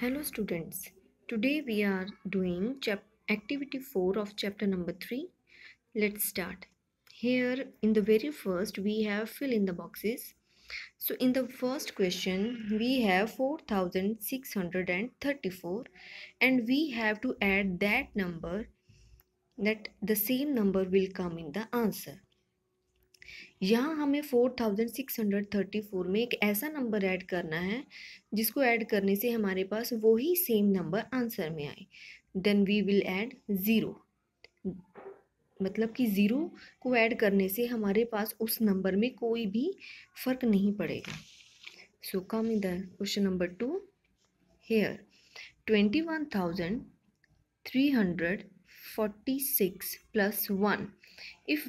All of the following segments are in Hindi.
Hello students. Today we are doing chap activity 4 of chapter number 3. Let's start. Here in the very first we have fill in the boxes. So in the first question we have 4634 and we have to add that number that the same number will come in the answer. यहाँ हमें four thousand six hundred thirty four में एक ऐसा नंबर ऐड करना है जिसको ऐड करने से हमारे पास वही सेम नंबर आंसर में आए then we will add zero मतलब कि ज़ीरो को ऐड करने से हमारे पास उस नंबर में कोई भी फ़र्क नहीं पड़ेगा so come in the question number two here twenty one thousand three hundred forty six plus one if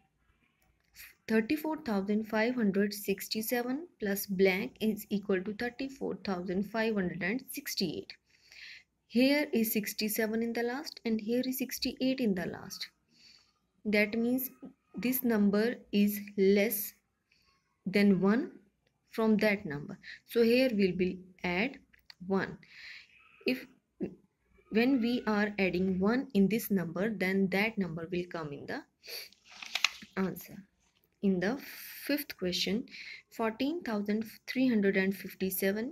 34,567 plus blank is equal to 34,568. Here is 67 in the last and here is 68 in the last. That means this number is less than 1 from that number. So here we will add 1. If when we are adding 1 in this number then that number will come in the answer. in the fifth question 14357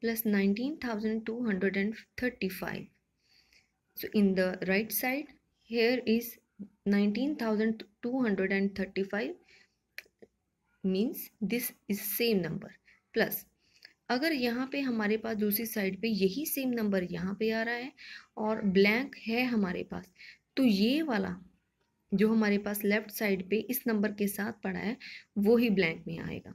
plus 19235 so in the right side here is 19235 means this is same number plus अगर यहाँ पे हमारे पास दूसरी साइड पे यही सेम नंबर यहाँ पे आ रहा है और ब्लैंक है हमारे पास तो ये वाला जो हमारे पास लेफ़्ट साइड पे इस नंबर के साथ पड़ा है वो ही ब्लैंक में आएगा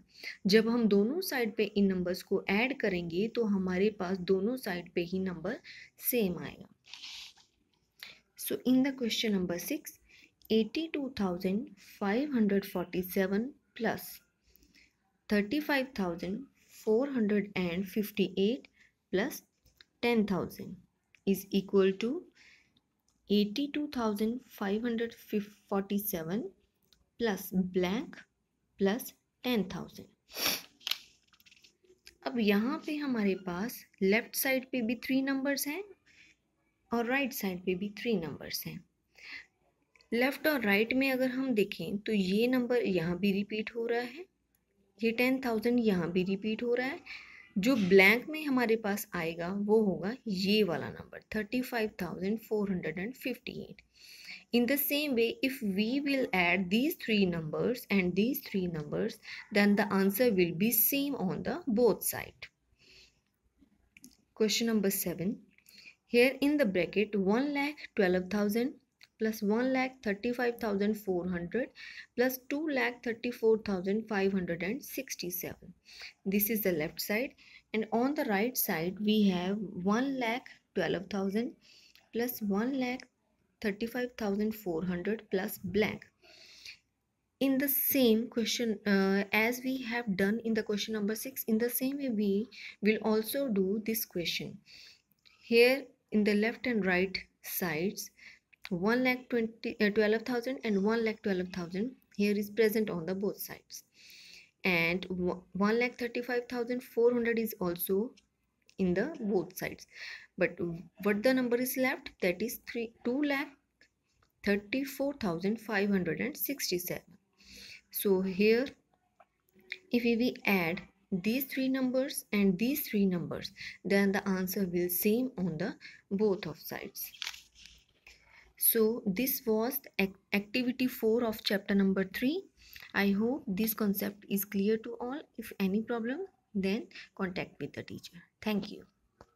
जब हम दोनों साइड पे इन नंबर्स को ऐड करेंगे तो हमारे पास दोनों साइड पे ही नंबर सेम आएगा so in the question number six eighty two thousand five hundred forty seven plus thirty five thousand four hundred and fifty eight plus ten thousand is equal to eighty two thousand five hundred forty seven plus blank plus ten thousand अब यहाँ पे हमारे पास लेफ्ट साइड पे भी थ्री नंबर्स हैं और राइट right साइड पे भी थ्री नंबर्स हैं लेफ़्ट और राइट right में अगर हम देखें तो ये नंबर यहाँ भी रिपीट हो रहा है ये टेन थाउजेंड यहाँ भी रिपीट हो रहा है जो ब्लैंक में हमारे पास आएगा वो होगा ये वाला number thirty five thousand four hundred and fifty eight in the same way if we will add these three numbers and these three numbers then the answer will be same on the both side question number seven here in the bracket one lakh twelve thousand plus 1 lakh 35,400 plus 2 lakh 34,567. This is the left side and on the right side we have 1 lakh 12,000 plus 1 lakh 35,400 plus blank. In the same question uh, as we have done in the question number 6 in the same way we will also do this question. Here in the left and right sides 1 lakh 20 uh, 12000 and 1 lakh 12000 here is present on the both sides and 1 lakh 35400 is also in the both sides but what the number is left that is 3 2 lakh 34567 so here if we add these three numbers and these three numbers then the answer will same on the both of sides so this was activity 4 of chapter number 3. I hope this concept is clear to all. If any problem then contact with the teacher. Thank you.